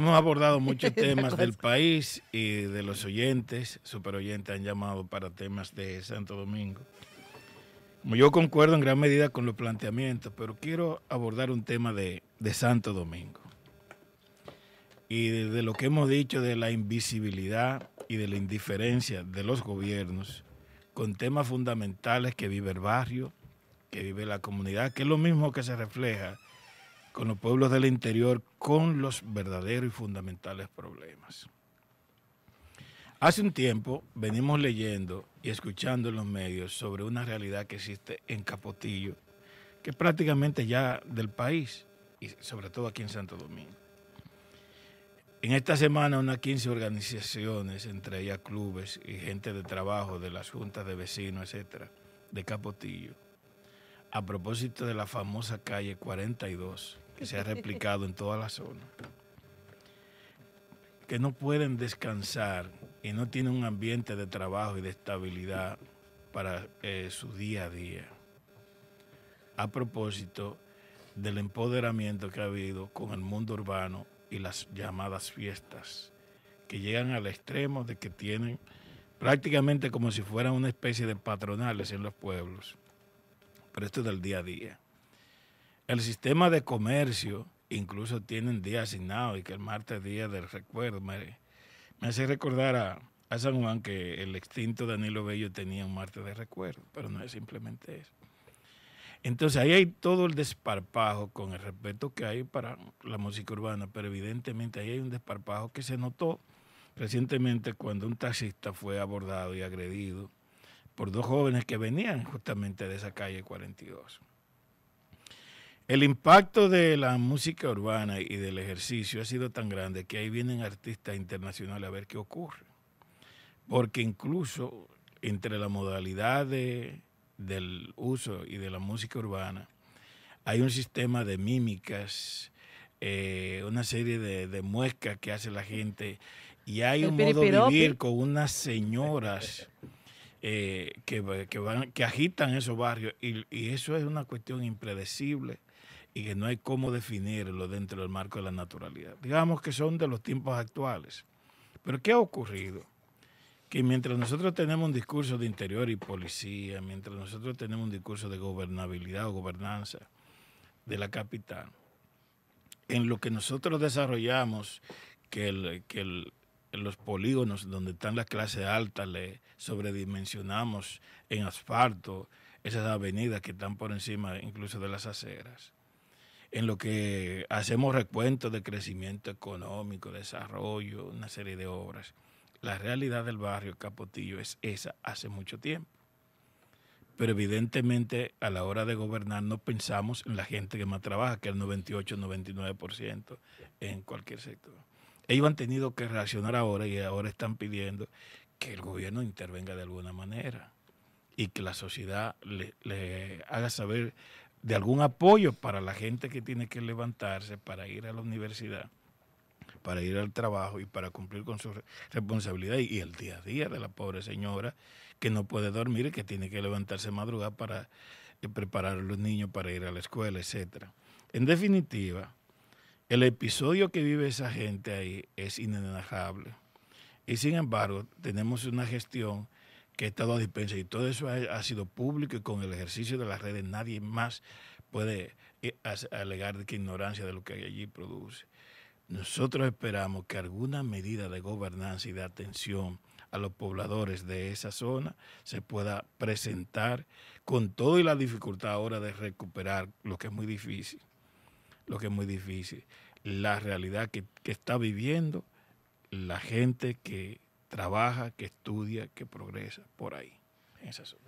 Hemos abordado muchos temas del país y de los oyentes, super oyentes han llamado para temas de Santo Domingo. Como yo concuerdo en gran medida con los planteamientos, pero quiero abordar un tema de, Santo Domingo. Y de, lo que hemos dicho de la invisibilidad y de la indiferencia de los gobiernos con temas fundamentales que vive el barrio, que vive la comunidad, que es lo mismo que se refleja con los pueblos del interior con los verdaderos y fundamentales problemas. Hace un tiempo venimos leyendo y escuchando en los medios sobre una realidad que existe en Capotillo, que prácticamente ya del país y sobre todo aquí en Santo Domingo. En esta semana unas 15 organizaciones, entre ellas clubes y gente de trabajo de las juntas de vecinos, etc., de Capotillo, a propósito de la famosa calle 42, que se ha replicado en toda la zona, que no pueden descansar y no tienen un ambiente de trabajo y de estabilidad para eh, su día a día. A propósito del empoderamiento que ha habido con el mundo urbano y las llamadas fiestas, que llegan al extremo de que tienen prácticamente como si fueran una especie de patronales en los pueblos, pero esto es del día a día. El sistema de comercio incluso tienen día asignado y que el martes es día del recuerdo. Me, hace recordar a, a, San Juan que el extinto Danilo Bello tenía un martes de recuerdo, pero no es simplemente eso. Entonces ahí hay todo el desparpajo con el respeto que hay para la música urbana, pero evidentemente ahí hay un desparpajo que se notó recientemente cuando un taxista fue abordado y agredido por dos jóvenes que venían justamente de esa calle 42. El impacto de la música urbana y del ejercicio ha sido tan grande que ahí vienen artistas internacionales a ver qué ocurre. Porque incluso entre la modalidad del uso y de la música urbana hay un sistema de mímicas, eh, una serie de, muescas que hace la gente y hay un modo de vivir con unas señoras. Eh, que, van, que agitan esos barrios y eso es una cuestión impredecible y que no hay cómo definirlo dentro del marco de la naturalidad. Digamos que son de los tiempos actuales. Pero ¿qué ha ocurrido? Que mientras nosotros tenemos un discurso de interior y policía, mientras nosotros tenemos un discurso de gobernabilidad o gobernanza de la capital, en lo que nosotros desarrollamos, que, los polígonos donde están las clases altas le sobredimensionamos en asfalto esas avenidas que están por encima incluso de las aceras en lo que hacemos recuentos de crecimiento económico, desarrollo, una serie de obras. La realidad del barrio Capotillo es esa hace mucho tiempo. Pero evidentemente a la hora de gobernar no pensamos en la gente que más trabaja, que el 98, 99% en cualquier sector. Ellos han tenido que reaccionar ahora y ahora están pidiendo que el gobierno intervenga de alguna manera y que la sociedad le, le haga saber de algún apoyo para la gente que tiene que levantarse para ir a la universidad, para ir al trabajo y para cumplir con su responsabilidad y, el día a día de la pobre señora que no puede dormir y que tiene que levantarse madrugada para eh, preparar a los niños para ir a la escuela, etcétera. En definitiva, el episodio que vive esa gente ahí es inenajable Y sin embargo, tenemos una gestión que ha estado a dispensa y todo eso ha, sido público y con el ejercicio de las redes nadie más puede eh, alegar que ignorancia de lo que hay allí produce. Nosotros esperamos que alguna medida de gobernanza y de atención a los pobladores de esa zona se pueda presentar con toda y la dificultad ahora de recuperar lo que es muy difícil, lo que es muy difícil, la realidad que está viviendo la gente que trabaja, que estudia, que progresa por ahí. Esa